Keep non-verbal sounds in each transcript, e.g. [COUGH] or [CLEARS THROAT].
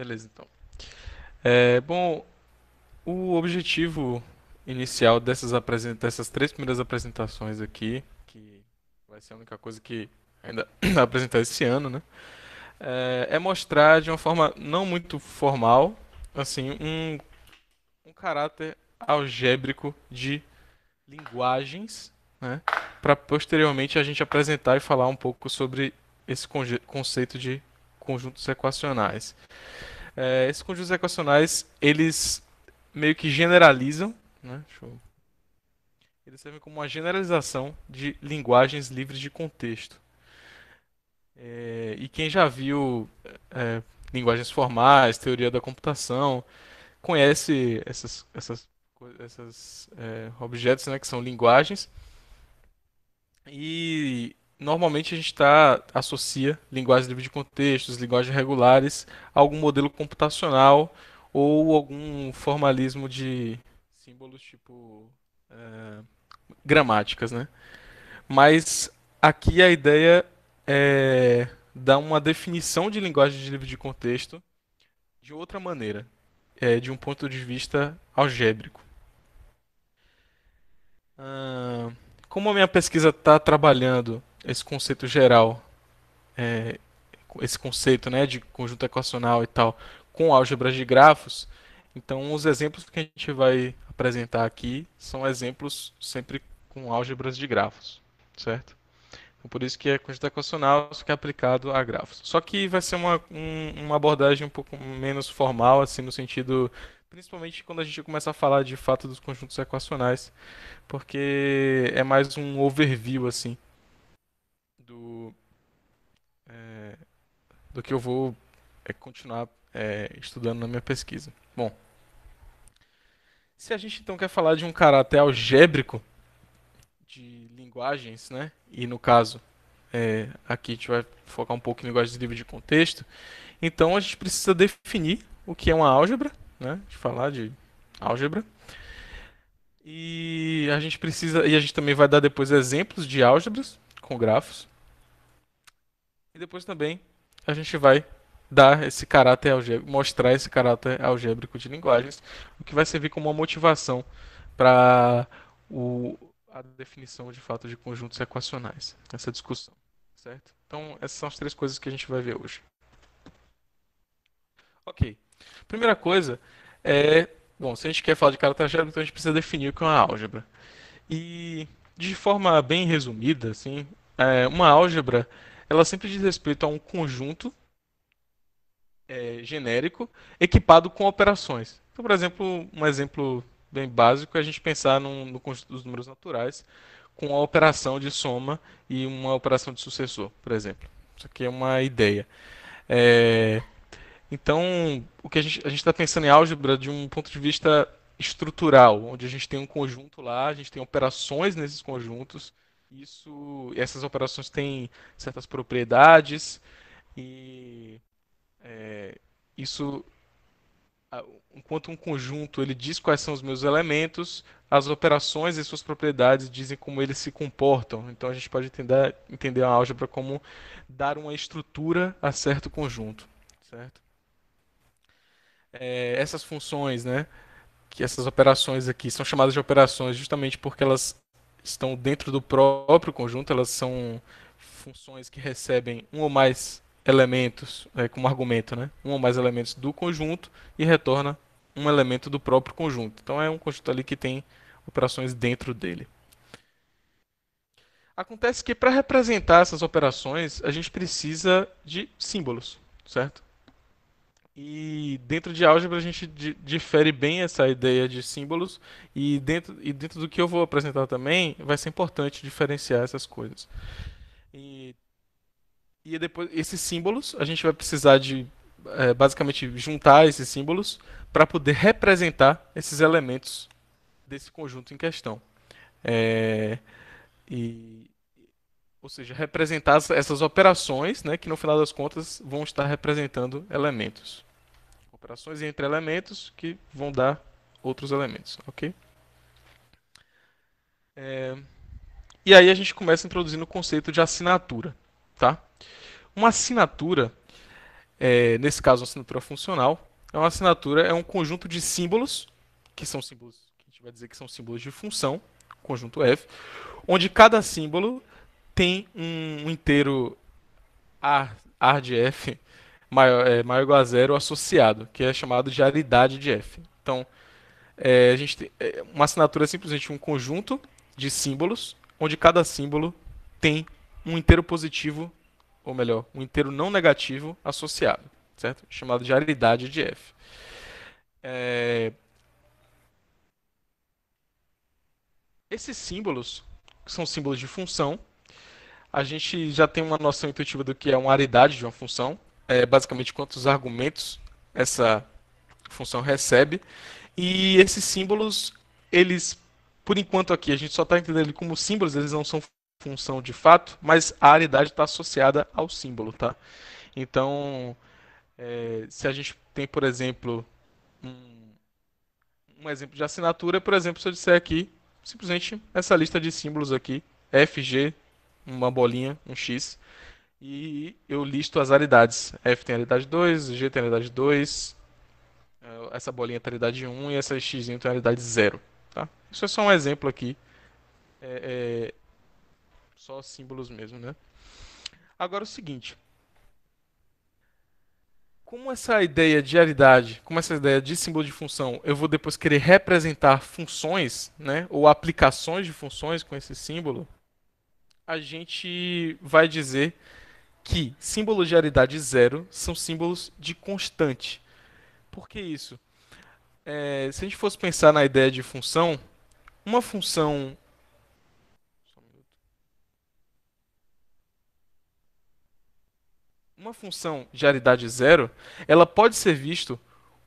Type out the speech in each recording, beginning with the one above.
Beleza, então. É, bom, o objetivo inicial dessas, dessas três primeiras apresentações aqui, que vai ser a única coisa que ainda [COUGHS] apresentar esse ano, né? É, é, mostrar de uma forma não muito formal, assim, um, um caráter algébrico de linguagens, né? Para posteriormente a gente apresentar e falar um pouco sobre esse conceito de conjuntos equacionais. É, esses conjuntos equacionais, eles meio que generalizam, né? Eu... Eles servem como uma generalização de linguagens livres de contexto. É, e quem já viu é, linguagens formais, teoria da computação, conhece essas, essas, essas é, objetos né, que são linguagens. E normalmente a gente tá, associa linguagem livre de contextos, linguagens regulares a algum modelo computacional ou algum formalismo de símbolos tipo é, gramáticas, né? Mas aqui a ideia é dar uma definição de linguagem de livre de contexto de outra maneira, é, de um ponto de vista algébrico. Ah, como a minha pesquisa está trabalhando esse conceito geral, é, esse conceito né, de conjunto equacional e tal, com álgebras de grafos, então os exemplos que a gente vai apresentar aqui são exemplos sempre com álgebras de grafos, certo? Então, por isso que é conjunto equacional, só que é aplicado a grafos. Só que vai ser uma, um, uma abordagem um pouco menos formal, assim, no sentido principalmente quando a gente começa a falar de fato dos conjuntos equacionais, porque é mais um overview assim do, é, do que eu vou é, continuar é, estudando na minha pesquisa. Bom, se a gente então quer falar de um caráter algébrico de linguagens, né? E no caso, é, aqui a gente vai focar um pouco em linguagens livres de contexto. Então a gente precisa definir o que é uma álgebra, né? De falar de álgebra. E a gente precisa e a gente também vai dar depois exemplos de álgebras com grafos depois também a gente vai dar esse caráter algébrico, mostrar esse caráter algébrico de linguagens, o que vai servir como uma motivação para a definição de fato de conjuntos equacionais, essa discussão, certo? Então, essas são as três coisas que a gente vai ver hoje. Ok. Primeira coisa é, bom, se a gente quer falar de caráter algébrico, então a gente precisa definir o que é uma álgebra. E de forma bem resumida, assim, é, uma álgebra ela sempre diz respeito a um conjunto é, genérico equipado com operações. Então, por exemplo, um exemplo bem básico é a gente pensar num, no conjunto dos números naturais com a operação de soma e uma operação de sucessor, por exemplo. Isso aqui é uma ideia. É, então, o que a gente está pensando em álgebra de um ponto de vista estrutural, onde a gente tem um conjunto lá, a gente tem operações nesses conjuntos, isso, essas operações têm certas propriedades e é, isso, enquanto um conjunto ele diz quais são os meus elementos, as operações e suas propriedades dizem como eles se comportam. Então a gente pode entender, entender a álgebra como dar uma estrutura a certo conjunto, certo? É, essas funções, né? Que essas operações aqui são chamadas de operações justamente porque elas estão dentro do próprio conjunto, elas são funções que recebem um ou mais elementos, é, como argumento, né? um ou mais elementos do conjunto e retorna um elemento do próprio conjunto. Então é um conjunto ali que tem operações dentro dele. Acontece que para representar essas operações, a gente precisa de símbolos, certo? E dentro de álgebra a gente difere bem essa ideia de símbolos e dentro, e dentro do que eu vou apresentar também vai ser importante diferenciar essas coisas. E, e depois esses símbolos a gente vai precisar de é, basicamente juntar esses símbolos para poder representar esses elementos desse conjunto em questão. É, e, ou seja, representar essas operações, né, que no final das contas vão estar representando elementos operações entre elementos que vão dar outros elementos, ok? É... E aí a gente começa introduzindo o conceito de assinatura, tá? Uma assinatura, é, nesse caso uma assinatura funcional, é uma assinatura, é um conjunto de símbolos, que são símbolos, que a gente vai dizer que são símbolos de função, conjunto F, onde cada símbolo tem um inteiro ar de F, maior, é, maior igual a zero associado, que é chamado de aridade de F. Então, é, a gente tem, é, uma assinatura é simplesmente um conjunto de símbolos, onde cada símbolo tem um inteiro positivo, ou melhor, um inteiro não negativo associado, certo? Chamado de aridade de F. É... Esses símbolos que são símbolos de função. A gente já tem uma noção intuitiva do que é uma aridade de uma função é, basicamente quantos argumentos essa função recebe. E esses símbolos, eles, por enquanto aqui, a gente só está entendendo como símbolos, eles não são função de fato, mas a aridade está associada ao símbolo, tá? Então, é, se a gente tem, por exemplo, um, um, exemplo de assinatura, por exemplo, se eu disser aqui, simplesmente essa lista de símbolos aqui, FG, uma bolinha, um X, e eu listo as aridades. F tem aridade 2, G tem aridade 2, eh, essa bolinha tem aridade 1 e essa X tem aridade 0. Tá? Isso é só um exemplo aqui. É, é... Só símbolos mesmo, né? Agora é o seguinte. Como essa ideia de aridade, como essa ideia de símbolo de função, eu vou depois querer representar funções, né, ou aplicações de funções com esse símbolo, a gente vai dizer que símbolos de aridade zero são símbolos de constante. Por que isso? É, se a gente fosse pensar na ideia de função, uma função. Uma função de aridade zero, ela pode ser vista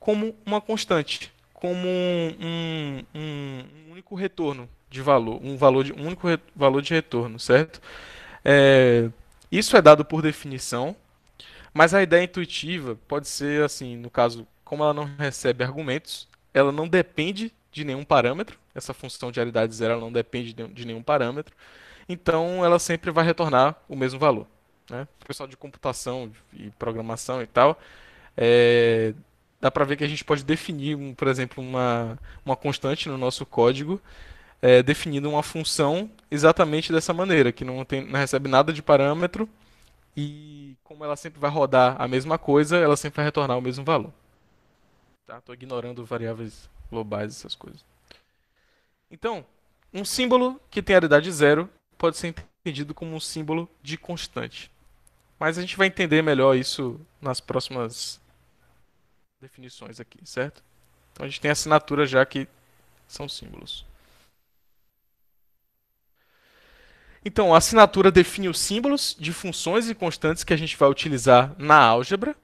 como uma constante, como um, um, um, único retorno de valor, um valor de um único re, valor de retorno, certo? É, isso é dado por definição, mas a ideia intuitiva pode ser assim, no caso, como ela não recebe argumentos, ela não depende de nenhum parâmetro, essa função de realidade zero não depende de nenhum parâmetro, então ela sempre vai retornar o mesmo valor. Né? O pessoal de computação e programação e tal, é, dá para ver que a gente pode definir, por exemplo, uma, uma constante no nosso código é, uma função exatamente dessa maneira, que não, tem, não recebe nada de parâmetro e como ela sempre vai rodar a mesma coisa, ela sempre vai retornar o mesmo valor. Tá? Tô ignorando variáveis globais, essas coisas. Então, um símbolo que tem aridade zero pode ser entendido como um símbolo de constante. Mas a gente vai entender melhor isso nas próximas definições aqui, certo? Então a gente tem a assinatura já que são símbolos. Então, a assinatura define os símbolos de funções e constantes que a gente vai utilizar na álgebra.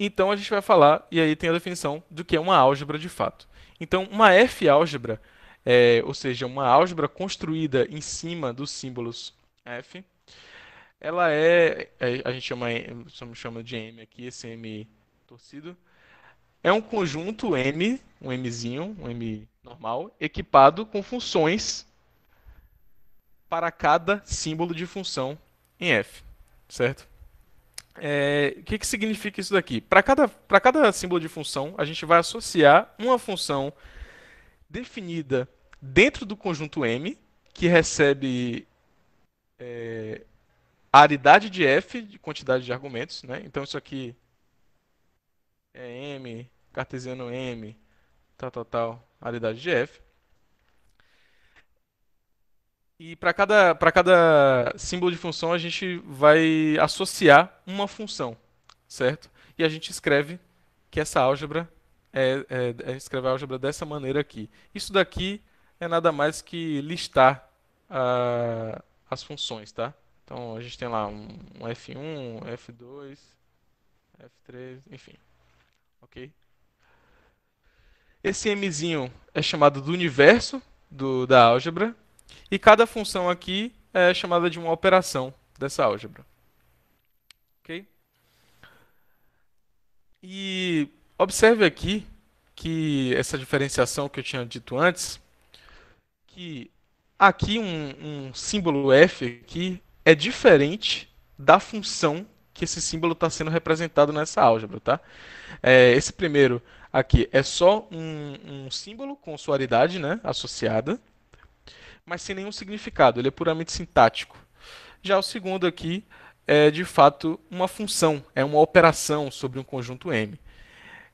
Então, a gente vai falar, e aí tem a definição do que é uma álgebra de fato. Então, uma F-álgebra, é, ou seja, uma álgebra construída em cima dos símbolos F, ela é, é a gente chama, chama de M aqui, esse M torcido, é um conjunto M, um Mzinho, um M normal, equipado com funções para cada símbolo de função em f, certo? É, o que, que significa isso daqui? Para cada, cada símbolo de função, a gente vai associar uma função definida dentro do conjunto M, que recebe é, a aridade de f, de quantidade de argumentos. Né? Então, isso aqui é M, cartesiano M, tal, tal, tal, aridade de f. E para cada, cada símbolo de função, a gente vai associar uma função, certo? E a gente escreve que essa álgebra é, é, é a álgebra dessa maneira aqui. Isso daqui é nada mais que listar ah, as funções, tá? Então a gente tem lá um, um F1, um F2, F3, enfim. Ok? Esse Mzinho é chamado do universo do, da álgebra e cada função aqui é chamada de uma operação dessa álgebra. Ok? E observe aqui que essa diferenciação que eu tinha dito antes, que aqui um, um símbolo f aqui é diferente da função que esse símbolo está sendo representado nessa álgebra, tá? É, esse primeiro aqui é só um, um símbolo com suaridade né, associada mas sem nenhum significado, ele é puramente sintático. Já o segundo aqui é de fato uma função, é uma operação sobre um conjunto M.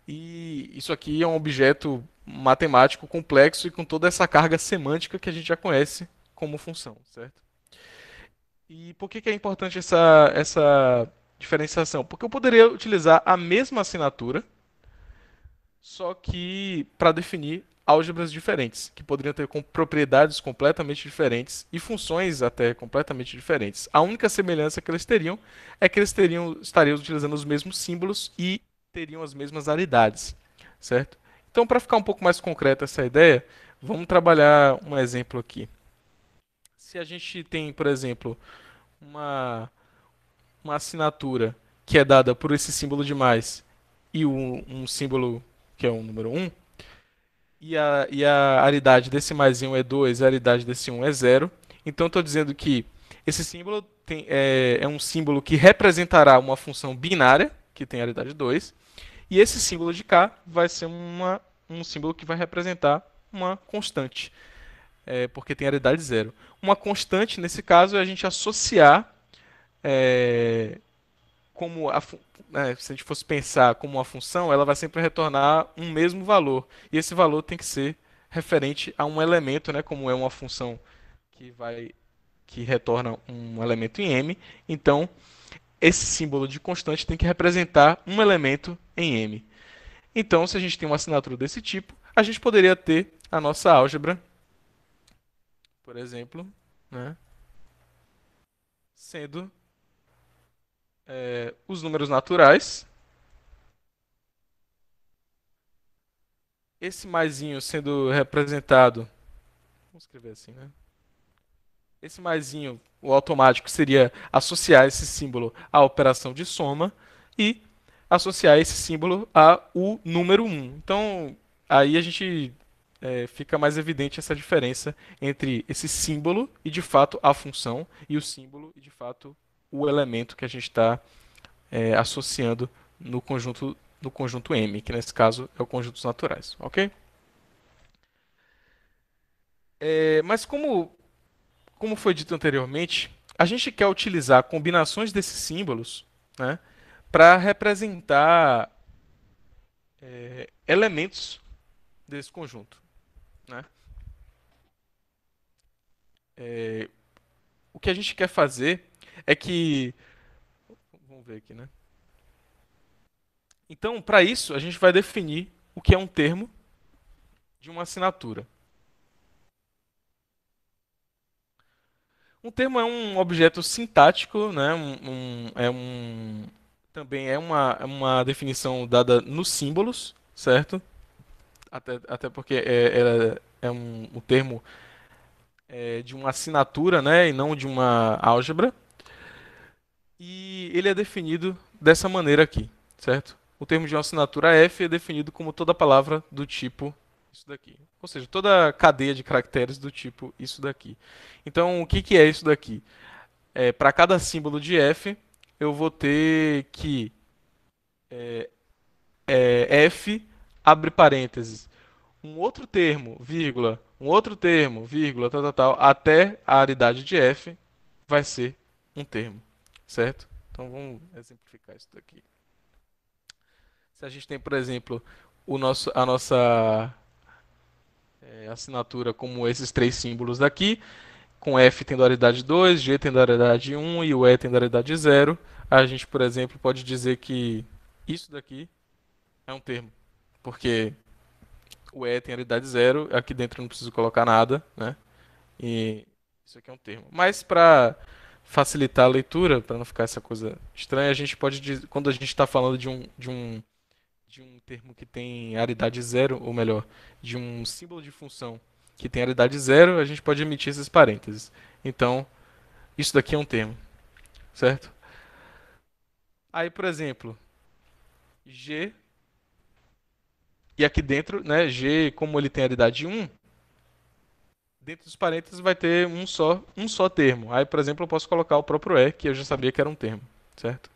E isso aqui é um objeto matemático complexo e com toda essa carga semântica que a gente já conhece como função, certo? E por que, que é importante essa, essa diferenciação? Porque eu poderia utilizar a mesma assinatura, só que para definir álgebras diferentes, que poderiam ter com propriedades completamente diferentes e funções até completamente diferentes. A única semelhança que eles teriam é que eles teriam, estariam utilizando os mesmos símbolos e teriam as mesmas aridades, certo? Então, para ficar um pouco mais concreta essa ideia, vamos trabalhar um exemplo aqui. Se a gente tem, por exemplo, uma, uma assinatura que é dada por esse símbolo de mais e um, um símbolo que é o número 1, um, e a, e a aridade desse mais 1 é 2, a aridade desse 1 é 0. Então estou dizendo que esse símbolo tem, é, é, um símbolo que representará uma função binária, que tem aridade 2, e esse símbolo de K vai ser uma, um símbolo que vai representar uma constante, é, porque tem aridade 0. Uma constante, nesse caso, é a gente associar é, como a, né, se a gente fosse pensar como uma função, ela vai sempre retornar um mesmo valor. E esse valor tem que ser referente a um elemento, né, como é uma função que vai que retorna um elemento em m, então esse símbolo de constante tem que representar um elemento em m. Então, se a gente tem uma assinatura desse tipo, a gente poderia ter a nossa álgebra, por exemplo, né, sendo é, os números naturais. Esse maisinho sendo representado. Vamos escrever assim, né? Esse maisinho, o automático, seria associar esse símbolo à operação de soma e associar esse símbolo ao número 1. Então, aí a gente é, fica mais evidente essa diferença entre esse símbolo e de fato a função e o símbolo e de fato o elemento que a gente está é, associando no conjunto, no conjunto M, que nesse caso é o conjunto dos naturais, ok? É, mas como, como foi dito anteriormente, a gente quer utilizar combinações desses símbolos né, para representar é, elementos desse conjunto. Né? É, o que a gente quer fazer é que. Vamos ver aqui, né? Então, para isso, a gente vai definir o que é um termo de uma assinatura. Um termo é um objeto sintático, né? Um, um, é um, também é uma, é uma definição dada nos símbolos, certo? Até, até porque é, é, é um, um termo é, de uma assinatura, né? E não de uma álgebra. E ele é definido dessa maneira aqui, certo? O termo de uma assinatura F é definido como toda palavra do tipo isso daqui. Ou seja, toda cadeia de caracteres do tipo isso daqui. Então, o que, que é isso daqui? É, Para cada símbolo de F, eu vou ter que é, é, F abre parênteses, um outro termo, vírgula, um outro termo, vírgula, tal, tal, tal, até a aridade de F vai ser um termo certo? Então vamos exemplificar isso daqui. Se a gente tem, por exemplo, o nosso, a nossa é, assinatura como esses três símbolos daqui, com F tendo variedade 2, G tendo variedade 1 e o E tendo variedade 0, a gente, por exemplo, pode dizer que isso daqui é um termo, porque o E tem variedade 0, aqui dentro não preciso colocar nada, né? E isso aqui é um termo. Mas para facilitar a leitura, para não ficar essa coisa estranha, a gente pode, quando a gente está falando de um, de, um, de um termo que tem aridade zero, ou melhor, de um símbolo de função que tem aridade zero, a gente pode emitir esses parênteses. Então, isso daqui é um termo, certo? Aí, por exemplo, G, e aqui dentro, né, G, como ele tem aridade 1, dentro dos parênteses vai ter um só, um só termo. Aí, por exemplo, eu posso colocar o próprio é, que eu já sabia que era um termo, certo?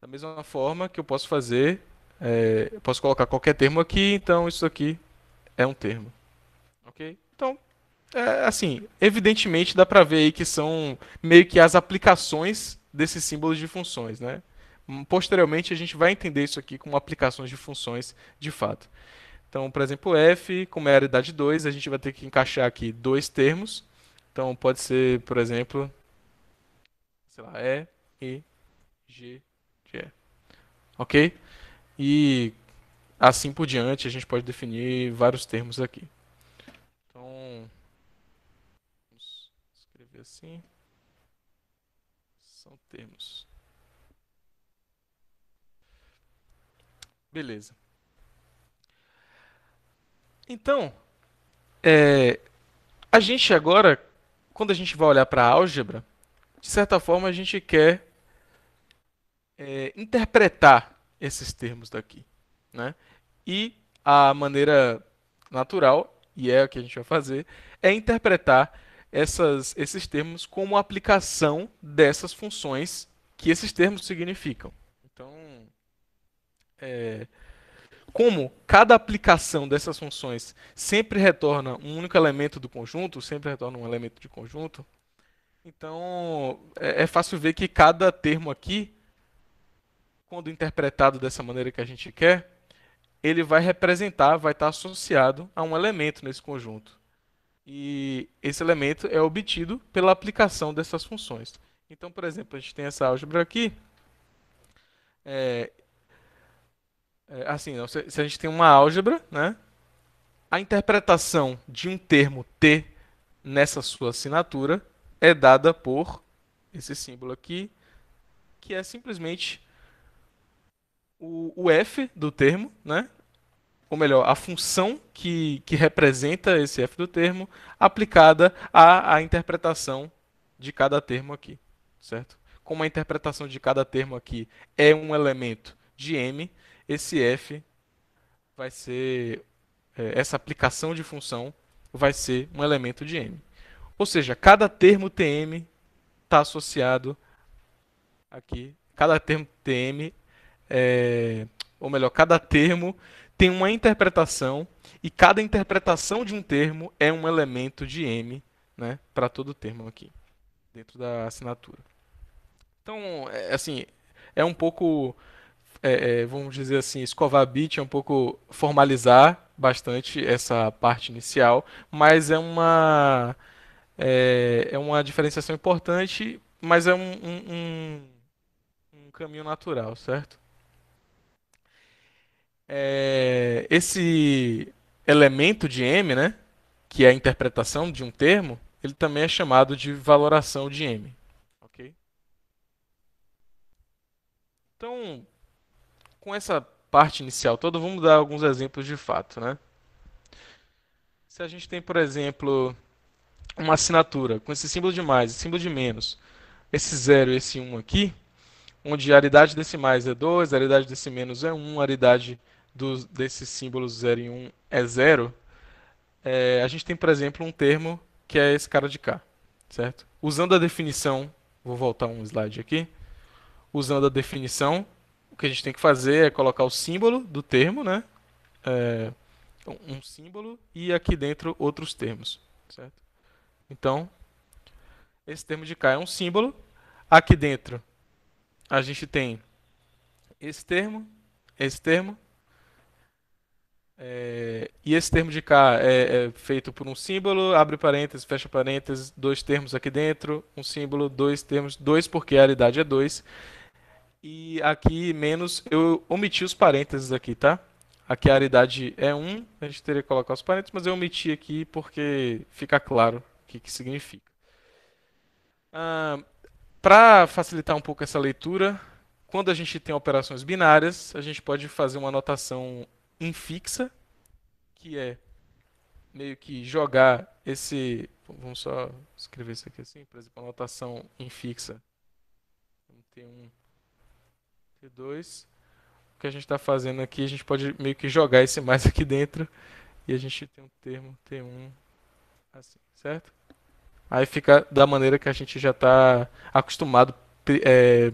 Da mesma forma que eu posso fazer, é, eu posso colocar qualquer termo aqui, então isso aqui é um termo. Ok? Então, é, assim, evidentemente dá para ver aí que são meio que as aplicações desses símbolos de funções, né? Posteriormente a gente vai entender isso aqui como aplicações de funções de fato. Então, por exemplo, f, com é a idade 2, a gente vai ter que encaixar aqui dois termos. Então, pode ser, por exemplo, sei lá, E, E, G, G. Ok? E assim por diante, a gente pode definir vários termos aqui. Então, vamos escrever assim. São termos. Beleza. Então, é, a gente agora, quando a gente vai olhar para a álgebra, de certa forma a gente quer é, interpretar esses termos daqui. Né? E a maneira natural, e é o que a gente vai fazer, é interpretar essas, esses termos como aplicação dessas funções que esses termos significam. Então, é, como cada aplicação dessas funções sempre retorna um único elemento do conjunto, sempre retorna um elemento de conjunto, então é, é, fácil ver que cada termo aqui, quando interpretado dessa maneira que a gente quer, ele vai representar, vai estar associado a um elemento nesse conjunto. E esse elemento é obtido pela aplicação dessas funções. Então, por exemplo, a gente tem essa álgebra aqui, é, é, assim, se, se a gente tem uma álgebra, né? A interpretação de um termo T nessa sua assinatura é dada por esse símbolo aqui, que é simplesmente o, o f do termo, né? ou melhor, a função que, que representa esse f do termo aplicada à, à interpretação de cada termo aqui, certo? Como a interpretação de cada termo aqui é um elemento de m, esse f vai ser é, essa aplicação de função vai ser um elemento de m. Ou seja, cada termo tm está associado aqui, cada termo tm, é, ou melhor, cada termo tem uma interpretação e cada interpretação de um termo é um elemento de m né, para todo termo aqui, dentro da assinatura. Então, é, assim, é um pouco é, é, vamos dizer assim, escovar bit é um pouco formalizar bastante essa parte inicial, mas é uma é, é uma diferenciação importante, mas é um, um, um caminho natural, certo? É, esse elemento de M, né, que é a interpretação de um termo, ele também é chamado de valoração de M. ok? Então, com essa parte inicial toda, vamos dar alguns exemplos de fato, né? Se a gente tem, por exemplo, uma assinatura com esse símbolo de mais, esse símbolo de menos, esse zero e esse 1 um aqui, onde a aridade desse mais é 2, a aridade desse menos é 1, um, a aridade dos, desses símbolos 0 e 1 um é 0, é, a gente tem, por exemplo, um termo que é esse cara de cá, certo? Usando a definição, vou voltar um slide aqui, usando a definição que a gente tem que fazer é colocar o símbolo do termo, né? É, um símbolo e aqui dentro outros termos, certo? Então, esse termo de K é um símbolo. Aqui dentro a gente tem esse termo, esse termo. É, e esse termo de K é, é, feito por um símbolo, abre parênteses, fecha parênteses, dois termos aqui dentro, um símbolo, dois termos, dois porque a realidade é dois. E aqui menos, eu omiti os parênteses aqui, tá? Aqui a aridade é 1, a gente teria que colocar os parênteses, mas eu omiti aqui porque fica claro o que, que significa. Ah, Para facilitar um pouco essa leitura, quando a gente tem operações binárias, a gente pode fazer uma notação infixa, que é meio que jogar esse. Vamos só escrever isso aqui assim, por exemplo, anotação notação infixa. Tem um 2. O que a gente está fazendo aqui, a gente pode meio que jogar esse mais aqui dentro. E a gente tem um termo T1 assim, certo? Aí fica da maneira que a gente já está acostumado, é,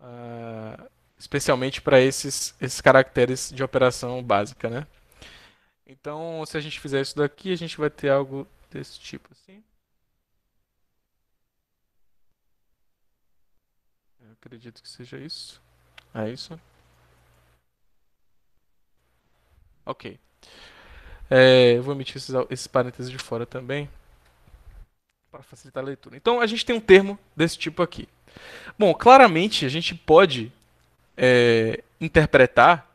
uh, especialmente para esses, esses caracteres de operação básica, né? Então, se a gente fizer isso daqui, a gente vai ter algo desse tipo assim. Acredito que seja isso. É isso? Ok. É, eu vou emitir esses, esses parênteses de fora também para facilitar a leitura. Então a gente tem um termo desse tipo aqui. Bom, claramente a gente pode é, interpretar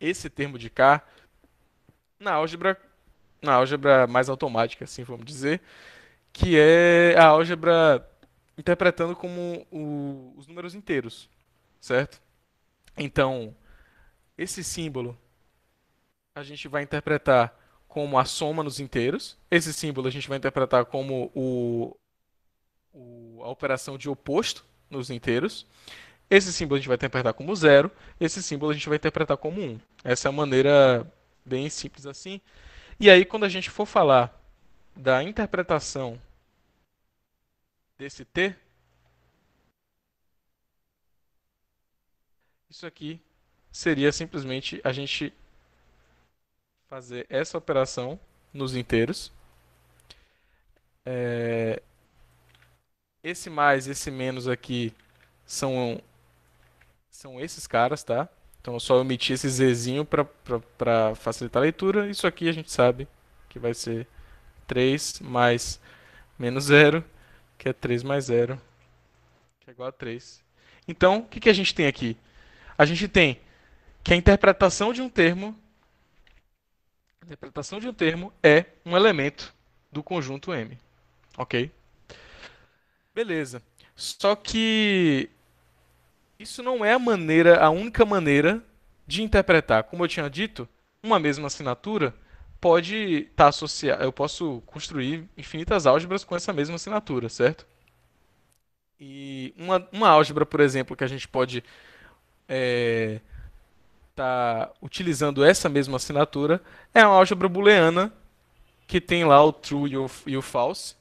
esse termo de K na álgebra, na álgebra mais automática, assim vamos dizer, que é a álgebra interpretando como o, os números inteiros, certo? Então, esse símbolo a gente vai interpretar como a soma nos inteiros. Esse símbolo a gente vai interpretar como o, o, a operação de oposto nos inteiros. Esse símbolo a gente vai interpretar como zero. Esse símbolo a gente vai interpretar como Um. Essa é a maneira bem simples assim. E aí, quando a gente for falar da interpretação desse T, isso aqui seria simplesmente a gente fazer essa operação nos inteiros. É, esse mais, esse menos aqui são, são esses caras, tá? Então eu só omitir esse Zzinho para facilitar a leitura. Isso aqui a gente sabe que vai ser 3 mais menos 0 que é 3 mais 0, que é igual a 3. Então, o que, que a gente tem aqui? A gente tem que a interpretação de um termo a interpretação de um termo é um elemento do conjunto M. Ok? Beleza. Só que isso não é a maneira, a única maneira de interpretar. Como eu tinha dito, uma mesma assinatura pode estar tá associado, eu posso construir infinitas álgebras com essa mesma assinatura, certo? E uma, uma álgebra, por exemplo, que a gente pode é, tá utilizando essa mesma assinatura é uma álgebra booleana que tem lá o true e o, e o false,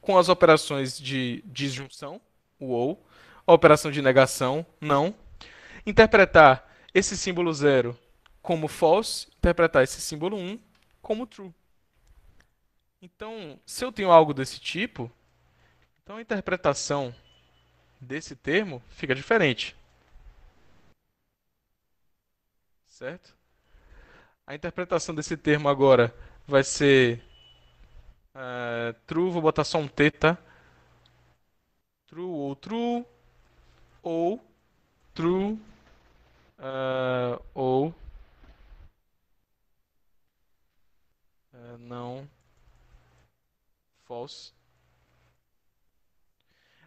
com as operações de disjunção, o ou, a operação de negação, não, interpretar esse símbolo zero como false, interpretar esse símbolo 1 um, como true. Então, se eu tenho algo desse tipo, então a interpretação desse termo fica diferente. Certo? A interpretação desse termo agora vai ser uh, true, vou botar só um T, tá? True ou true, ou true uh, ou Ah, não. False.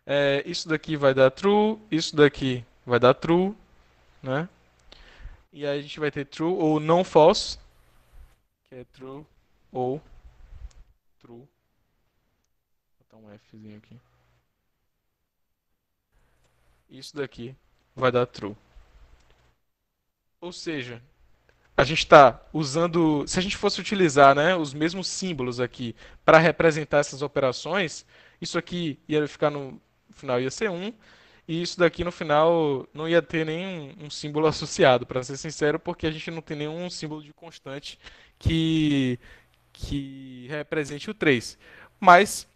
É, isso daqui vai dar true, isso daqui vai dar true, né? E aí a gente vai ter true ou não false, que é true ou true. Vou botar um Fzinho aqui. Isso daqui vai dar true. Ou seja, a gente está usando, se a gente fosse utilizar né, os mesmos símbolos aqui para representar essas operações, isso aqui ia ficar no, no final ia ser 1, e isso daqui no final não ia ter nenhum um símbolo [LAUGHS] associado, para ser sincero, porque a gente não tem nenhum símbolo de constante que, que represente o 3. Mas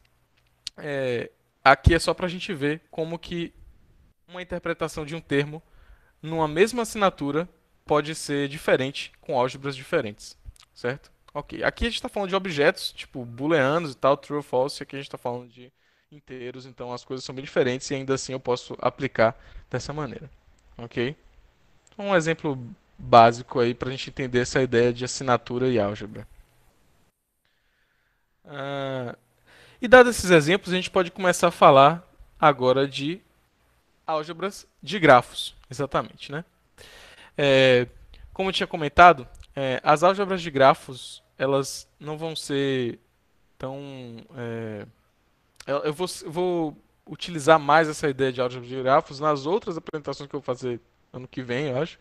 é, aqui é só para a gente ver como que uma interpretação de um termo numa mesma assinatura pode ser diferente com álgebras diferentes, certo? Ok. Aqui a gente está falando de objetos, tipo booleanos e tal, true ou false, e aqui a gente está falando de inteiros, então as coisas são bem diferentes e ainda assim eu posso aplicar dessa maneira, ok? Um exemplo básico aí para a gente entender essa ideia de assinatura e álgebra. Uh, e dados esses exemplos, a gente pode começar a falar agora de álgebras de grafos, exatamente, né? É, como eu tinha comentado, é, as álgebras de grafos elas não vão ser tão. É, eu, vou, vou utilizar mais essa ideia de álgebra de grafos nas outras apresentações que eu vou fazer ano que vem, eu acho.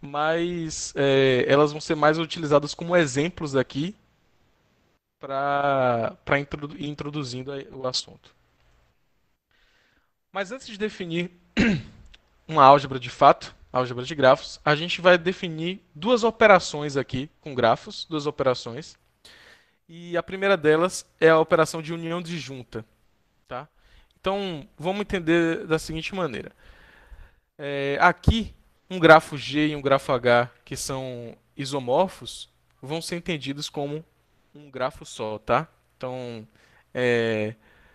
Mas é, elas vão ser mais utilizadas como exemplos aqui para introdu ir introduzindo o assunto. Mas antes de definir [CLEARS THROAT] uma álgebra de fato, álgebra de grafos, a gente vai definir duas operações aqui com grafos, duas operações. E a primeira delas é a operação de união disjunta. Tá? Então, vamos entender da seguinte maneira. É, aqui, um grafo G e um grafo H, que são isomorfos, vão ser entendidos como um grafo só. Tá? Então, é,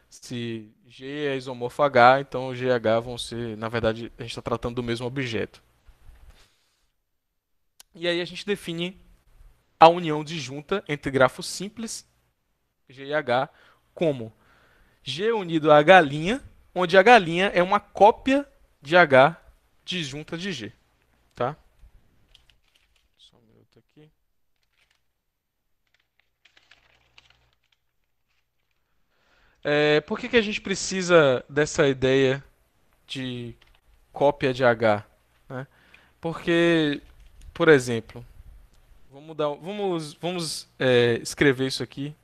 se G é isomorfo H, então GH vão ser, na verdade, a gente está tratando do mesmo objeto. E aí a gente define a união disjunta entre grafos simples, G e H, como G unido a H', onde a H' é uma cópia de H disjunta de G. Tá? Só um minuto aqui. É, por que, que a gente precisa dessa ideia de cópia de H? Né? Porque por exemplo, vamos, dar, vamos, vamos é, escrever isso aqui.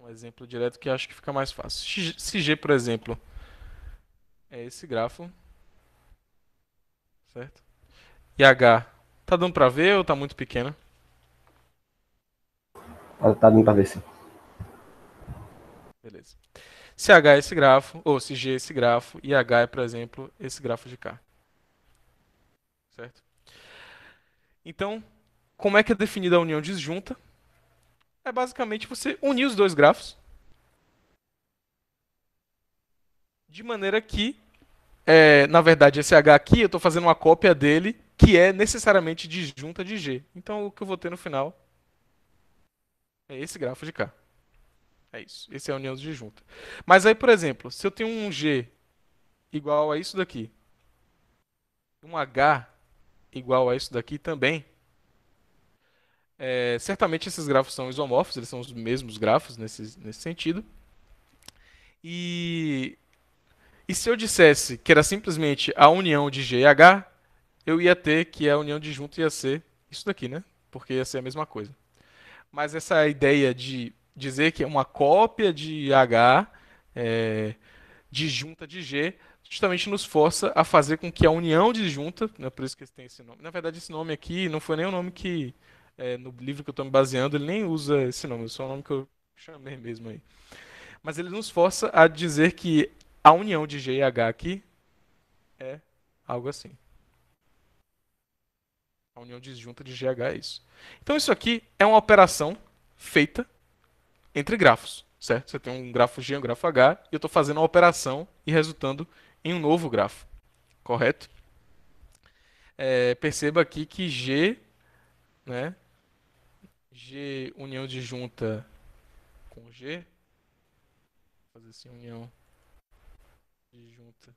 Um exemplo direto que acho que fica mais fácil. Se G, por exemplo, é esse grafo, certo? E H, tá dando para ver ou tá muito pequeno? Tá, tá dando para ver, sim. Beleza. Se H é esse grafo, ou se G é esse grafo, e H é, por exemplo, esse grafo de K. Certo? Então, como é que é definida a união disjunta? É basicamente você unir os dois grafos de maneira que, é, na verdade, esse H aqui, eu estou fazendo uma cópia dele que é necessariamente disjunta de G. Então, o que eu vou ter no final é esse grafo de cá. É isso. Esse é a união disjunta. Mas aí, por exemplo, se eu tenho um G igual a isso daqui, um H igual a isso daqui também. É, certamente esses grafos são isomorfos, eles são os mesmos grafos nesse, nesse sentido. E, e se eu dissesse que era simplesmente a união de G e H, eu ia ter que a união de junto ia ser isso daqui, né? Porque ia ser a mesma coisa. Mas essa ideia de dizer que é uma cópia de H é, disjunta de, de G justamente nos força a fazer com que a união disjunta, né, por isso que tem esse nome. Na verdade, esse nome aqui não foi nem o nome que, é, no livro que eu estou me baseando, ele nem usa esse nome, é só o nome que eu chamei mesmo aí. Mas ele nos força a dizer que a união de G e H aqui é algo assim. A união disjunta de G e H é isso. Então isso aqui é uma operação feita entre grafos, certo? Você tem um grafo G e um grafo H, e eu estou fazendo uma operação e resultando em um novo grafo, correto? É, perceba aqui que G, né, G união de junta com G, vou fazer assim, união de junta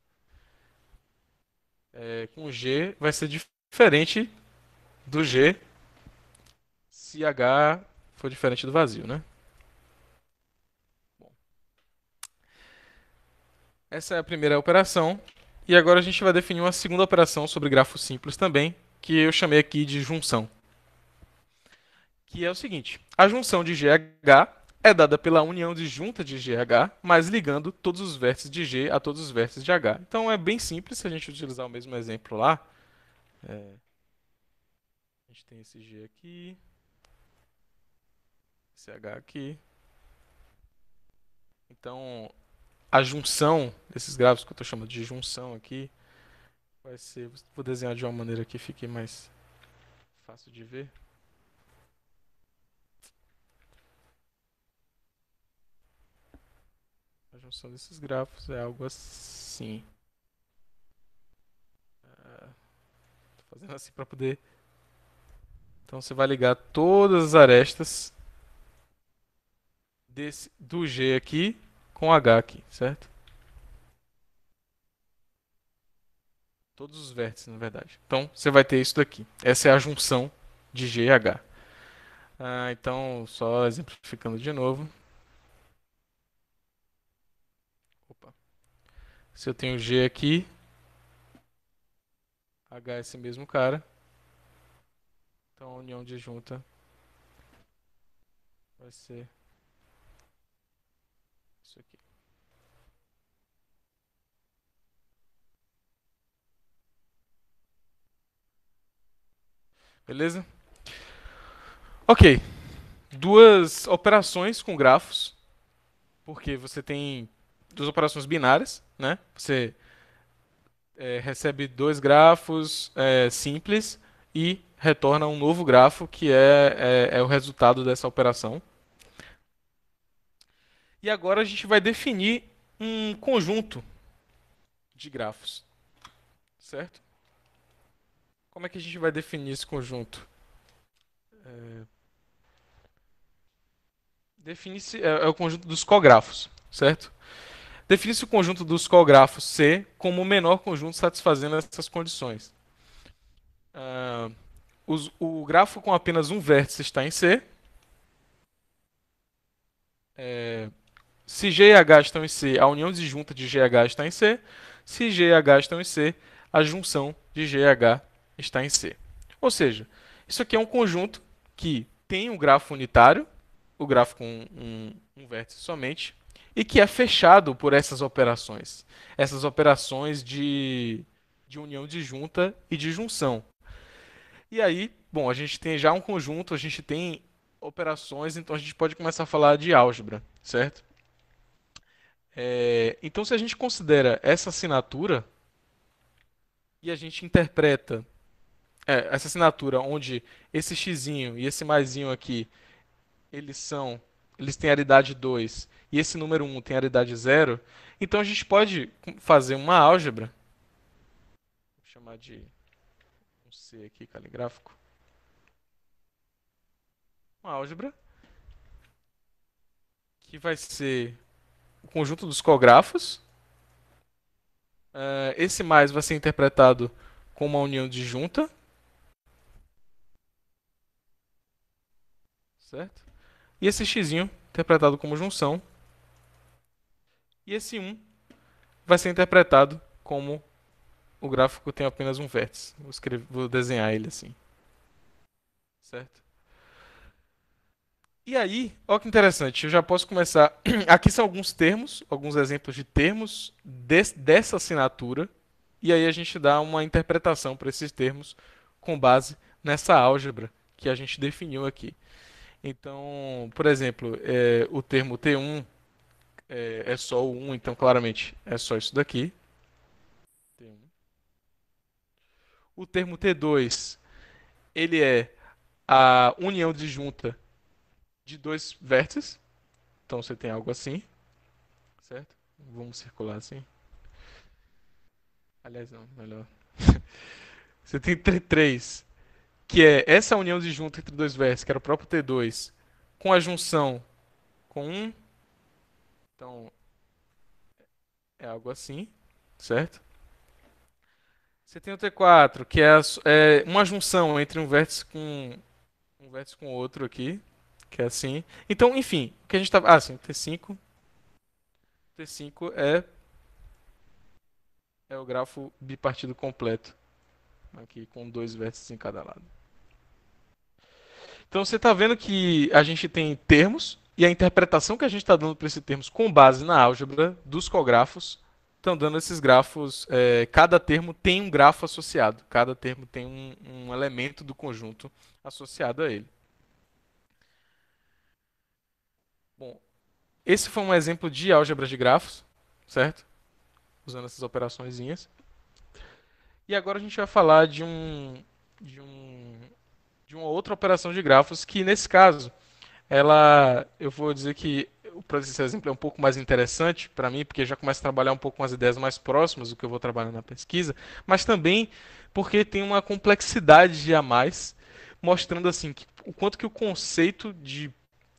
é, com G vai ser diferente do G se H for diferente do vazio, né? Essa é a primeira operação. E agora a gente vai definir uma segunda operação sobre grafos simples também, que eu chamei aqui de junção. Que é o seguinte: a junção de GH é dada pela união de junta de GH, mas ligando todos os vértices de G a todos os vértices de H. Então é bem simples se a gente utilizar o mesmo exemplo lá. É... A gente tem esse G aqui, esse H aqui. Então, a junção desses gráficos que eu estou chamando de junção aqui vai ser. Vou desenhar de uma maneira que fique mais fácil de ver. A junção desses grafos é algo assim. Estou é, fazendo assim para poder. Então você vai ligar todas as arestas desse, do G aqui com H aqui, certo? Todos os vértices, na verdade. Então, você vai ter isso daqui. Essa é a junção de G e H. Ah, então, só exemplificando de novo. Opa. Se eu tenho G aqui, H é esse mesmo cara. Então, a união de junta vai ser Beleza? Ok. Duas operações com grafos, porque você tem duas operações binárias, né? Você é, recebe dois grafos é, simples e retorna um novo grafo que é, é, é o resultado dessa operação. E agora a gente vai definir um conjunto de grafos, certo? Como é que a gente vai definir esse conjunto? É... se é, é o conjunto dos cografos, certo? Define-se o conjunto dos cografos C como o menor conjunto satisfazendo essas condições. Uh, os, o grafo com apenas um vértice está em C. É, se G e H estão em C, a união disjunta de G e H está em C. Se G e H estão em C, a junção de G e H está em C. Ou seja, isso aqui é um conjunto que tem um grafo unitário, o grafo com um, um, um vértice somente, e que é fechado por essas operações. Essas operações de, de união de junta e de junção. E aí, bom, a gente tem já um conjunto, a gente tem operações, então a gente pode começar a falar de álgebra, certo? É, então, se a gente considera essa assinatura e a gente interpreta é, essa assinatura onde esse x e esse mais aqui, eles são, eles têm aridade 2 e esse número 1 tem aridade 0, então a gente pode fazer uma álgebra, vou chamar de um C aqui, caligráfico, uma álgebra que vai ser o conjunto dos cografos, é, esse mais vai ser interpretado como uma união disjunta, certo? E esse x, interpretado como junção, e esse 1 vai ser interpretado como o gráfico tem apenas um vértice. Vou, escrever, vou desenhar ele assim. Certo? E aí, olha que interessante, eu já posso começar. [CLEARS THROAT] Aqui são alguns termos, alguns exemplos de termos de, dessa assinatura. E aí a gente dá uma interpretação para esses termos com base nessa álgebra que a gente definiu aqui. Então, por exemplo, é, o termo T1 é, é, só o 1, então claramente é só isso daqui. T1. O termo T2, ele é a união disjunta de dois vértices. Então você tem algo assim, certo? Vamos circular assim. Aliás, não, melhor. [LAUGHS] você tem três que é essa união disjunta entre dois vértices, que era o próprio T2, com a junção com um. Então, é algo assim, certo? Você tem o T4, que é, a, é uma junção entre um vértice com um vértice com outro aqui, que é assim. Então, enfim, o que a gente estava... Tá, ah, sim, o T5. T5 é, é o grafo bipartido completo, aqui com dois vértices em cada lado. Então você está vendo que a gente tem termos e a interpretação que a gente está dando para esses termos com base na álgebra dos grafos estão dando esses grafos. É, cada termo tem um grafo associado, cada termo tem um, um elemento do conjunto associado a ele. Bom, esse foi um exemplo de álgebra de grafos, certo? Usando essas operaçõeszinhas. E agora a gente vai falar de um, de um de uma outra operação de grafos que, nesse caso, ela, eu vou dizer que esse exemplo é um pouco mais interessante para mim, porque já começa a trabalhar um pouco com as ideias mais próximas do que eu vou trabalhar na pesquisa, mas também porque tem uma complexidade a mais, mostrando assim que, o quanto que o conceito de,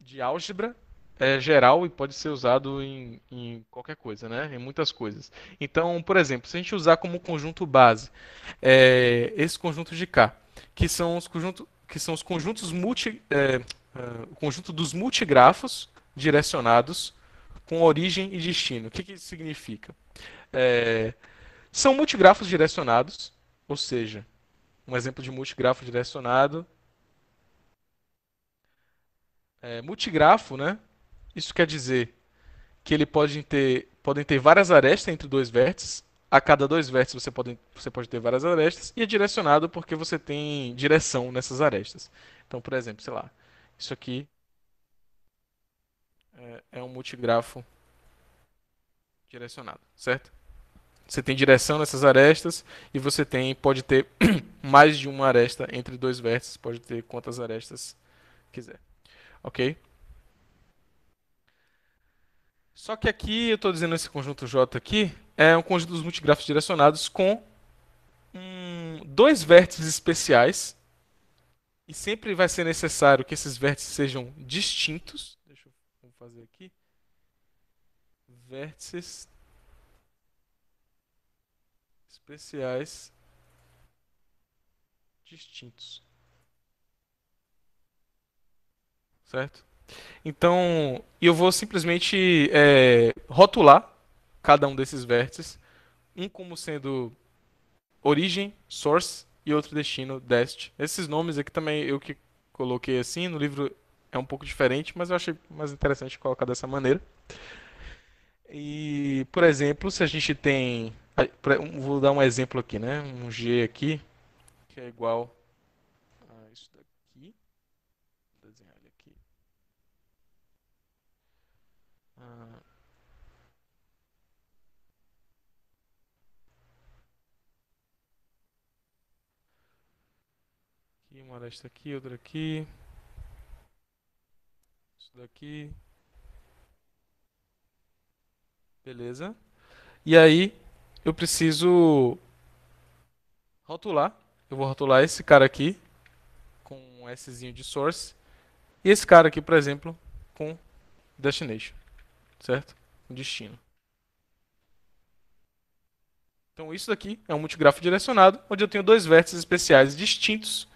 de álgebra é geral e pode ser usado em, em, qualquer coisa, né? em muitas coisas. Então, por exemplo, se a gente usar como conjunto base é, esse conjunto de K, que são os conjuntos que são os conjuntos multi, é, é, o conjunto dos multigrafos direcionados com origem e destino. O que, que isso significa? É, são multigrafos direcionados, ou seja, um exemplo de multigrafo direcionado. É, multigrafo, né? Isso quer dizer que ele pode ter, podem ter várias arestas entre dois vértices, a cada dois vértices você pode, você pode ter várias arestas, e é direcionado porque você tem direção nessas arestas. Então, por exemplo, sei lá, isso aqui é, é um multigrafo direcionado, certo? Você tem direção nessas arestas e você tem pode ter [COUGHS] mais de uma aresta entre dois vértices, pode ter quantas arestas quiser. OK? Só que aqui eu estou dizendo esse conjunto J aqui, é um conjunto dos multigrafos direcionados com um, dois vértices especiais. E sempre vai ser necessário que esses vértices sejam distintos. Deixa eu fazer aqui. Vértices especiais distintos. Certo? Então, eu vou simplesmente é, rotular cada um desses vértices, um como sendo origem, source, e outro destino, dest. Esses nomes aqui também eu que coloquei assim, no livro é um pouco diferente, mas eu achei mais interessante colocar dessa maneira. E, por exemplo, se a gente tem. Vou dar um exemplo aqui, né? Um G aqui, que é igual Uma desta aqui, outra aqui. Isso daqui. Beleza. E aí, eu preciso rotular. Eu vou rotular esse cara aqui com um Szinho de source. E esse cara aqui, por exemplo, com destination. Certo? Com destino. Então isso daqui é um multigrafo direcionado, onde eu tenho dois vértices especiais distintos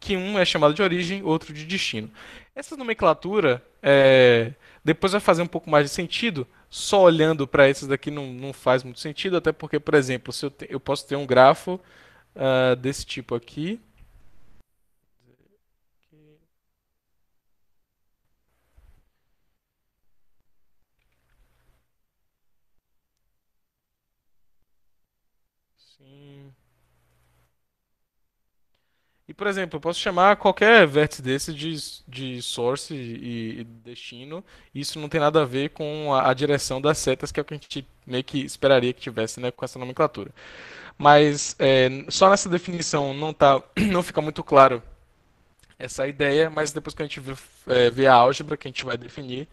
que um é chamado de origem, outro de destino. Essa nomenclatura é, depois vai fazer um pouco mais de sentido, só olhando para esses daqui não, não faz muito sentido, até porque, por exemplo, se eu, te, eu posso ter um grafo uh, desse tipo aqui. Sim por exemplo, eu posso chamar qualquer vértice desse de, de source e, e destino. E isso não tem nada a ver com a, a, direção das setas, que é o que a gente meio que esperaria que tivesse né, com essa nomenclatura. Mas é, só nessa definição não, tá, [CLEARS THROAT] não fica muito claro essa ideia, mas depois que a gente vê, é, vê a álgebra que a gente vai definir,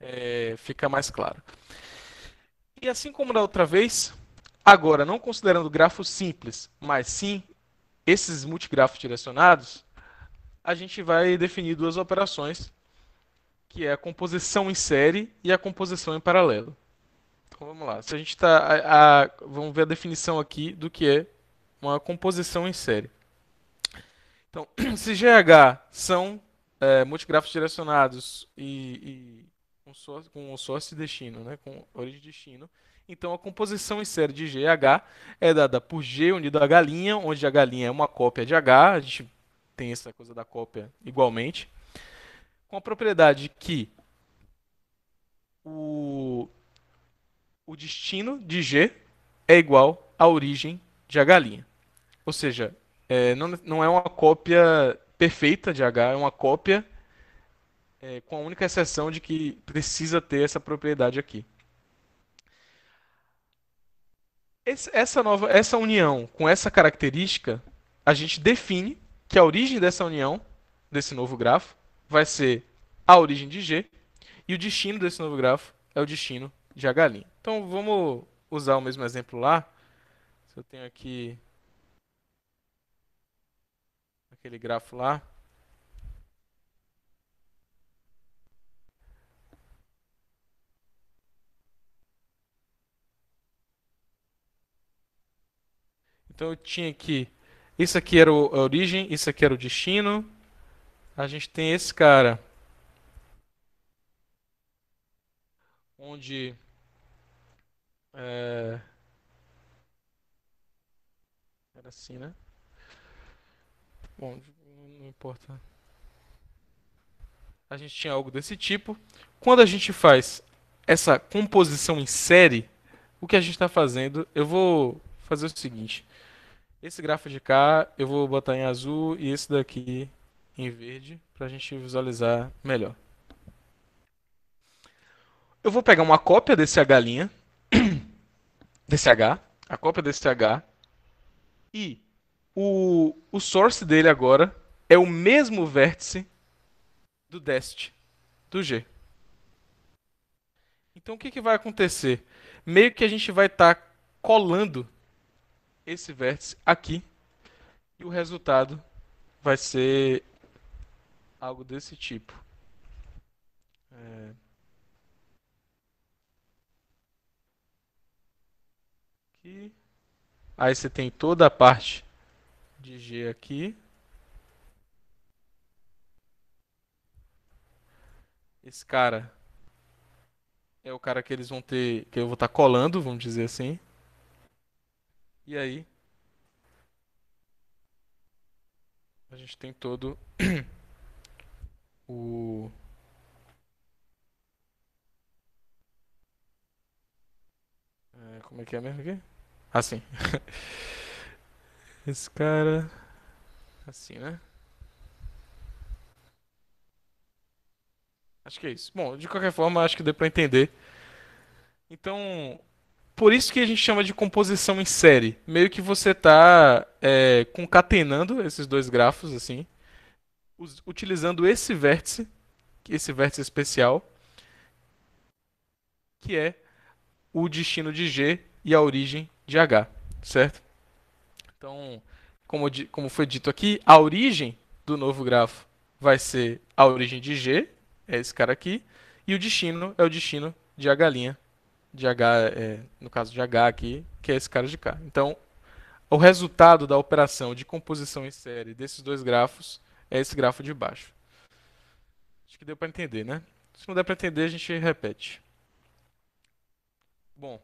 é, fica mais claro. E assim como da outra vez, agora não considerando grafos simples, mas sim esses multigrafos direcionados, a gente vai definir duas operações, que é a composição em série e a composição em paralelo. Então vamos lá. Se a gente tá, vamos ver a definição aqui do que é uma composição em série. Então, [CLEARS THROAT] se GH são é, multigrafos direcionados e, e com, source, com source destino, né, com origem e destino, então a composição em série de G e H é dada por G unido a galinha, onde a galinha é uma cópia de H, a gente tem essa coisa da cópia igualmente, com a propriedade que o, o destino de G é igual à origem de H Galinha. Ou seja, é, não, não é uma cópia perfeita de H, é uma cópia é, com a única exceção de que precisa ter essa propriedade aqui essa nova, essa união com essa característica, a gente define que a origem dessa união, desse novo grafo, vai ser a origem de G, e o destino desse novo grafo é o destino de H'. Então vamos usar o mesmo exemplo lá. Se eu tenho aqui aquele grafo lá, Então eu tinha que. Isso aqui era a origem, isso aqui era o destino. A gente tem esse cara. Onde. É, era assim, né? Bom, não importa. A gente tinha algo desse tipo. Quando a gente faz essa composição em série, o que a gente está fazendo? Eu vou fazer o seguinte. Esse grafo de cá eu vou botar em azul e esse daqui em verde para a gente visualizar melhor. Eu vou pegar uma cópia desse H linha, [COUGHS] desse H, a cópia desse H e o, o source dele agora é o mesmo vértice do dest do G. Então o que, que vai acontecer? Meio que a gente vai estar tá colando esse vértice aqui e o resultado vai ser algo desse tipo. É... Aqui. Aí você tem toda a parte de G aqui. Esse cara é o cara que eles vão ter, que eu vou estar tá colando, vamos dizer assim. E aí? A gente tem todo [CLEARS THROAT] o. É, como é que é mesmo aqui? Assim. [LAUGHS] Esse cara. Assim, né? Acho que é isso. Bom, de qualquer forma, acho que deu para entender. Então, por isso que a gente chama de composição em série. Meio que você está é, concatenando esses dois grafos, assim, utilizando esse vértice, esse vértice especial, que é o destino de G e a origem de H, certo? Então, como, como foi dito aqui, a origem do novo grafo vai ser a origem de G, é esse cara aqui, e o destino é o destino de H', de H, é, no caso de H aqui, que é esse cara de K. Então, o resultado da operação de composição em série desses dois grafos é esse grafo de baixo. Acho que deu para entender, né? Se não der para entender, a gente repete. Bom.